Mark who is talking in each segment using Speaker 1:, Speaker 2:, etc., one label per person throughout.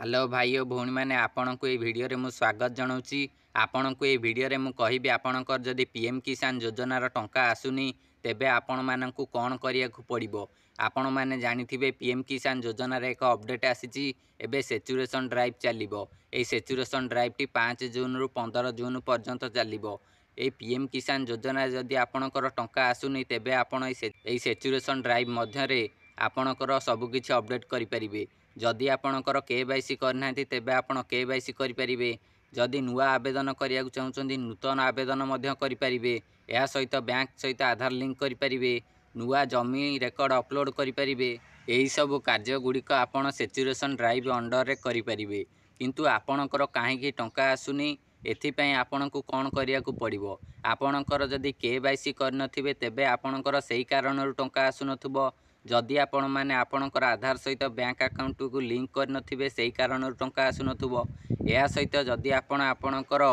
Speaker 1: hello ଭାଇ ଓ ଭଉଣୀମାନେ ଆପଣଙ୍କୁ ଏହି ଭିଡ଼ିଓରେ ମୁଁ ସ୍ୱାଗତ ଜଣାଉଛି ଆପଣଙ୍କୁ ଏହି ଭିଡ଼ିଓରେ ମୁଁ କହିବି ଆପଣଙ୍କର ଯଦି ପି ଏମ୍ କିଷାନ ଯୋଜନାର ଟଙ୍କା ଆସୁନି ତେବେ ଆପଣମାନଙ୍କୁ କ'ଣ କରିବାକୁ ପଡ଼ିବ ଆପଣମାନେ ଜାଣିଥିବେ ପି ଏମ୍ କିଷାନ ଯୋଜନାରେ ଏକ ଅପଡ଼େଟ୍ ଆସିଛି ଏବେ ସେଚୁରେସନ୍ ଡ୍ରାଇଭ୍ ଚାଲିବ ଏହି ସେଚୁରେସନ୍ ଡ୍ରାଇଭ୍ଟି ପାଞ୍ଚ ଜୁନ୍ରୁ ପନ୍ଦର ଜୁନ୍ ପର୍ଯ୍ୟନ୍ତ ଚାଲିବ ଏହି ପି ଏମ୍ କିଷାନ ଯୋଜନାରେ ଯଦି ଆପଣଙ୍କର ଟଙ୍କା ଆସୁନି ତେବେ ଆପଣ ଏହି ସେଚୁରେସନ୍ ଡ୍ରାଇଭ୍ ମଧ୍ୟରେ ଆପଣଙ୍କର ସବୁକିଛି ଅପଡ଼େଟ୍ କରିପାରିବେ ଯଦି ଆପଣଙ୍କର କେ ୱାଇ ସି କରିନାହାନ୍ତି ତେବେ ଆପଣ କେ ୱାଇ ସି କରିପାରିବେ ଯଦି ନୂଆ ଆବେଦନ କରିବାକୁ ଚାହୁଁଛନ୍ତି ନୂତନ ଆବେଦନ ମଧ୍ୟ କରିପାରିବେ ଏହା ସହିତ ବ୍ୟାଙ୍କ ସହିତ ଆଧାର ଲିଙ୍କ କରିପାରିବେ ନୂଆ ଜମି ରେକର୍ଡ଼ ଅପଲୋଡ଼ କରିପାରିବେ ଏହିସବୁ କାର୍ଯ୍ୟଗୁଡ଼ିକ ଆପଣ ସେଚୁରେସନ୍ ଡ୍ରାଇଭ୍ ଅଣ୍ଡରରେ କରିପାରିବେ କିନ୍ତୁ ଆପଣଙ୍କର କାହିଁକି ଟଙ୍କା ଆସୁନି ଏଥିପାଇଁ ଆପଣଙ୍କୁ କ'ଣ କରିବାକୁ ପଡ଼ିବ ଆପଣଙ୍କର ଯଦି କେ ୱାଇ ସି କରିନଥିବେ ତେବେ ଆପଣଙ୍କର ସେହି କାରଣରୁ ଟଙ୍କା ଆସୁନଥିବ ଯଦି ଆପଣମାନେ ଆପଣଙ୍କର ଆଧାର ସହିତ ବ୍ୟାଙ୍କ ଆକାଉଣ୍ଟକୁ ଲିଙ୍କ କରିନଥିବେ ସେହି କାରଣରୁ ଟଙ୍କା ଆସୁନଥିବ ଏହା ସହିତ ଯଦି ଆପଣ ଆପଣଙ୍କର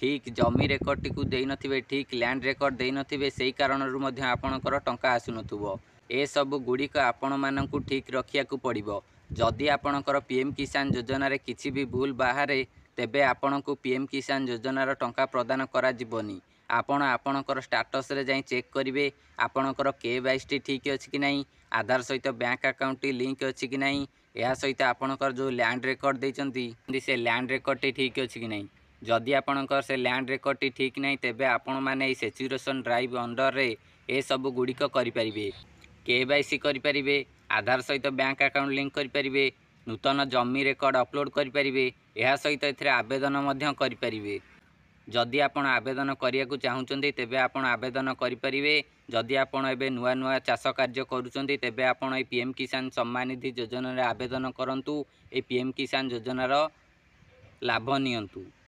Speaker 1: ଠିକ୍ ଜମି ରେକର୍ଡ଼ଟିକୁ ଦେଇନଥିବେ ଠିକ୍ ଲ୍ୟାଣ୍ଡ ରେକର୍ଡ଼ ଦେଇନଥିବେ ସେହି କାରଣରୁ ମଧ୍ୟ ଆପଣଙ୍କର ଟଙ୍କା ଆସୁନଥିବ ଏସବୁ ଗୁଡ଼ିକ ଆପଣମାନଙ୍କୁ ଠିକ୍ ରଖିବାକୁ ପଡ଼ିବ ଯଦି ଆପଣଙ୍କର ପି ଏମ୍ କିଷାନ ଯୋଜନାରେ କିଛି ବି ଭୁଲ ବାହାରେ ତେବେ ଆପଣଙ୍କୁ ପି ଏମ୍ କିଷାନ ଯୋଜନାର ଟଙ୍କା ପ୍ରଦାନ କରାଯିବନି ଆପଣ ଆପଣଙ୍କର ଷ୍ଟାଟସ୍ରେ ଯାଇ ଚେକ୍ କରିବେ ଆପଣଙ୍କର କେ ୱାଇସିଟି ଠିକ୍ ଅଛି କି ନାହିଁ ଆଧାର ସହିତ ବ୍ୟାଙ୍କ ଆକାଉଣ୍ଟଟି ଲିଙ୍କ ଅଛି କି ନାହିଁ ଏହା ସହିତ ଆପଣଙ୍କର ଯେଉଁ ଲ୍ୟାଣ୍ଡ ରେକର୍ଡ଼ ଦେଇଛନ୍ତି ସେ ଲ୍ୟାଣ୍ଡ ରେକର୍ଡ଼ଟି ଠିକ୍ ଅଛି କି ନାହିଁ ଯଦି ଆପଣଙ୍କର ସେ ଲ୍ୟାଣ୍ଡ ରେକର୍ଡ଼ଟି ଠିକ୍ ନାହିଁ ତେବେ ଆପଣମାନେ ଏହି ସେଚୁରେସନ୍ ଡ୍ରାଇଭ୍ ଅଣ୍ଡରରେ ଏସବୁ ଗୁଡ଼ିକ କରିପାରିବେ କେ ୱାଇ ସି କରିପାରିବେ ଆଧାର ସହିତ ବ୍ୟାଙ୍କ ଆକାଉଣ୍ଟ ଲିଙ୍କ କରିପାରିବେ ନୂତନ ଜମି ରେକର୍ଡ଼ ଅପଲୋଡ଼ କରିପାରିବେ ଏହା ସହିତ ଏଥିରେ ଆବେଦନ ମଧ୍ୟ କରିପାରିବେ ଯଦି ଆପଣ ଆବେଦନ କରିବାକୁ ଚାହୁଁଛନ୍ତି ତେବେ ଆପଣ ଆବେଦନ କରିପାରିବେ ଯଦି ଆପଣ ଏବେ ନୂଆ ନୂଆ ଚାଷ କାର୍ଯ୍ୟ କରୁଛନ୍ତି ତେବେ ଆପଣ ଏଇ ପି ଏମ୍ କିଷାନ ନିଧି ଯୋଜନାରେ ଆବେଦନ କରନ୍ତୁ ଏଇ ପି ଏମ୍ କିଷାନ ଯୋଜନାର ଲାଭ ନିଅନ୍ତୁ